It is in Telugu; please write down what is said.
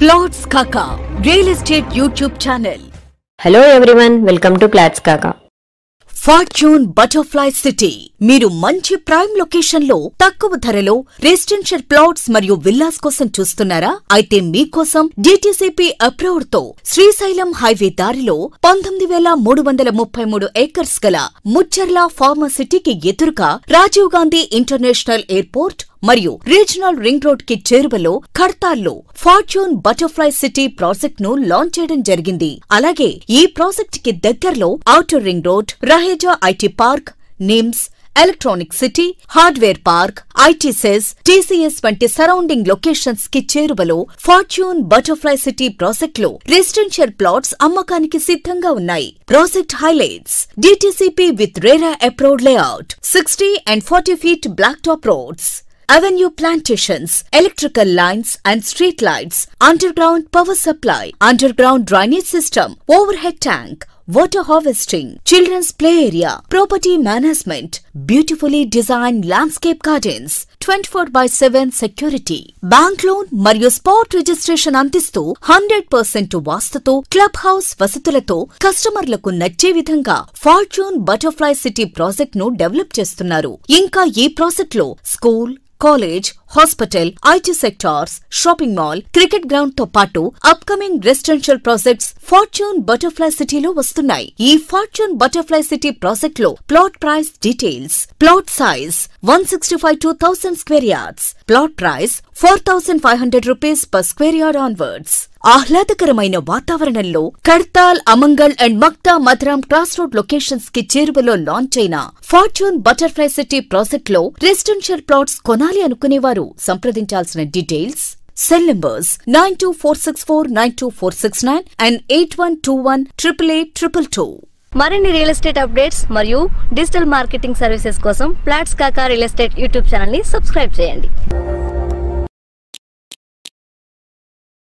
plots Kaka real estate YouTube channel hello everyone welcome to plots Kaka fortune butterfly city మీరు మంచి ప్రైమ్ లొకేషన్ లో తక్కువ ధరలో రెసిడెన్షియల్ ప్లాట్స్ మరియు విల్లాస్ కోసం చూస్తున్నారా అయితే మీకోసం డిటిసిపి అప్రూవ్ తో శ్రీశైలం హైవే దారిలో పంతొమ్మిది వేల మూడు వందల ముప్పై మూడు ఏకర్స్ గల ముచ్చర్ల సిటీకి ఎదురుగా రాజీవ్ గాంధీ ఇంటర్నేషనల్ ఎయిర్పోర్ట్ మరియు రీజనల్ రింగ్ రోడ్ కి చేరువలో ఖర్తాల్లో ఫార్చ్యూన్ బటర్ఫ్లై సిటీ ప్రాజెక్ట్ ను లాంచ్ చేయడం జరిగింది అలాగే ఈ ప్రాజెక్ట్ కి దగ్గరలో outer ring road Raheja IT park NIMS electronic city hardware park ఐటీసెస్ టీసీఎస్ వంటి సరౌండింగ్ లొకేషన్స్ కి చేరువలో ఫార్చ్యూన్ బటర్ఫ్లై సిటీ ప్రాజెక్ట్ లో రెసిడెన్షియల్ ప్లాట్స్ అమ్మకానికి సిద్ధంగా ఉన్నాయి project highlights DTCP with RERA approved layout sixty and forty feet black top roads avenue plantations electrical lines and street lights underground power supply underground drainage system overhead tank water harvesting children's play area property management beautifully design landscape gardens twenty four by seven security bank loan మరియు స్పాట్ రిజిస్ట్రేషన్ అందిస్తూ హండ్రెడ్ పర్సెంట్ వాస్తుతో క్లబ్ హౌస్ వసతులతో కస్టమర్లకు నచ్చే విధంగా ఫార్చ్యూన్ బటర్ఫ్లై సిటీ ప్రాజెక్ట్ ను డెవలప్ చేస్తున్నారు ఇంకా ఈ ప్రాజెక్ట్ లో school college hospital IT sectors shopping mall cricket ground తో పాటు upcoming residential projects fortune butterfly సిటీలో వస్తున్నాయి ఈ ఫార్చ్యూన్ బటర్ఫ్లై సిటీ ప్రాజెక్ట్ లో plot price details plot size one sixty five two thousand square yards plot price four thousand five hundred rupees per square yard onwards ఆహ్లాదకరమైన వాతావరణంలో Kadthal Amangal and Maktha Madharam cross road locations కి చేరువలో లాంచ్ అయిన ఫార్చ్యూన్ బటర్ఫ్లై సిటీ ప్రాజెక్ట్ లో రెసిడెన్షియల్ ప్లాట్స్ కొనాలి అనుకునేవారు సంప్రదించాల్సిన details cell numbers nine two four six four nine two four six nine and eight one two one triple eight triple two మరిన్ని రియల్ ఎస్టేట్ అప్డేట్స్ మరియు డిజిటల్ మార్కెటింగ్ సర్వీసెస్ కోసం plots Kaka real estate YouTube ఛానల్ని సబ్స్క్రైబ్ చేయండి